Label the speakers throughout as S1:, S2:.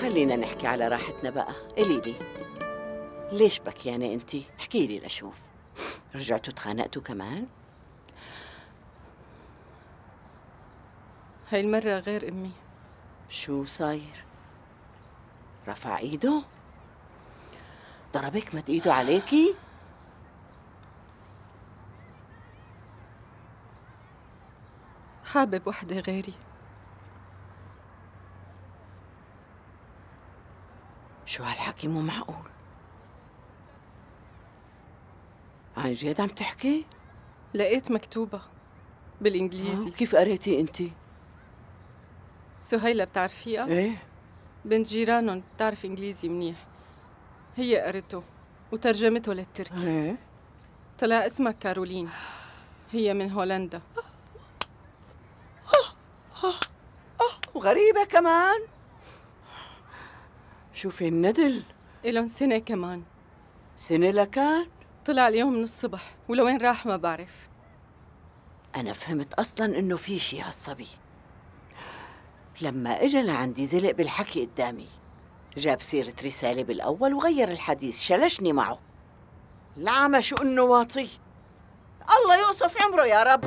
S1: خلينا نحكي على راحتنا بقى قولي لي ليش بكيانة يعني انت احكي لي لأشوف رجعتوا تخانقتوا كمان؟
S2: هاي المرة غير أمي
S1: شو صاير؟ رفع إيده؟ ضربك مد إيده عليكي؟
S2: حابب وحدة غيري
S1: شو هالحكي مو معقول عن جد عم تحكي؟
S2: لقيت مكتوبة بالإنجليزي آه،
S1: كيف قريتي أنت؟
S2: سهيلة بتعرفيها؟ إيه بنت جيرانهم بتعرف إنجليزي منيح هي قرته وترجمته للتركي إيه طلع اسمها كارولين هي من هولندا آه، آه، وغريبة كمان
S1: شوفي الندل
S2: إلهم سنة كمان
S1: سنة لكان؟
S2: طلع اليوم من الصبح ولوين راح ما بعرف
S1: أنا فهمت أصلا إنه في شي هالصبي لما إجا لعندي زلق بالحكي قدامي جاب سيرة رسالة بالأول وغير الحديث شلشني معه العمى شو إنه واطي الله يوصف عمره يا رب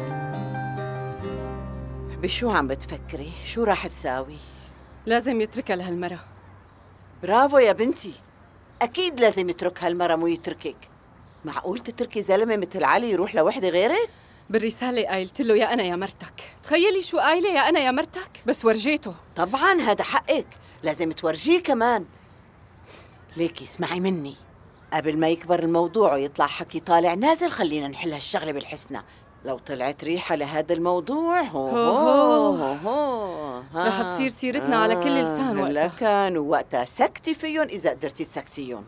S1: بشو عم بتفكري؟ شو راح تساوي؟ لازم يتركها لهالمرة برافو يا بنتي أكيد لازم يترك هالمرم ويتركك معقول تتركي زلمة مثل علي يروح لوحدة غيرك؟ بالرسالة قايلت له يا أنا يا مرتك تخيلي شو قايلة يا أنا يا مرتك بس ورجيته طبعا هذا حقك لازم تورجيه كمان ليكي اسمعي مني قبل ما يكبر الموضوع ويطلع حكي طالع نازل خلينا نحل هالشغلة بالحسنى لو طلعت ريحة لهذا الموضوع هو, هو, هو. رح آه. تصير سيرتنا آه. على كل آه، لسان وقتها لكن وقتها سكتي فيهم إذا قدرتي تسكتيهم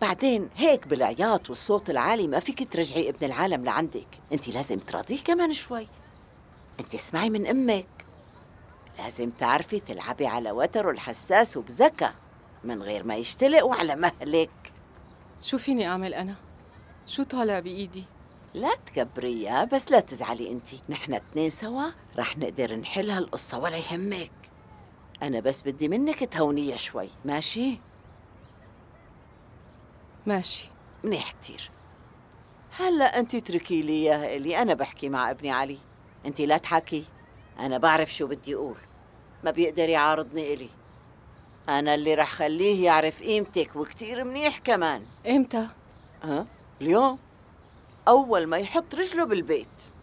S1: بعدين هيك بالعياط والصوت العالي ما فيك ترجعي ابن العالم لعندك انت لازم تراضيه كمان شوي انت اسمعي من امك لازم تعرفي تلعبي على وتره الحساس وبذكاء من غير ما يشتلق وعلى مهلك شو فيني اعمل انا شو طالع بايدي لا تكبريها بس لا تزعلي انت نحن اتنين سوا رح نقدر نحل هالقصة ولا يهمك أنا بس بدي منك تهونية شوي ماشي؟ ماشي منيح كتير هلا انت اتركي لي اياها الي انا بحكي مع ابني علي انت لا تحكي انا بعرف شو بدي اقول ما بيقدر يعارضني الي انا اللي رح خليه يعرف قيمتك وكتير منيح كمان امتى؟ ها؟ اليوم أول ما يحط رجله بالبيت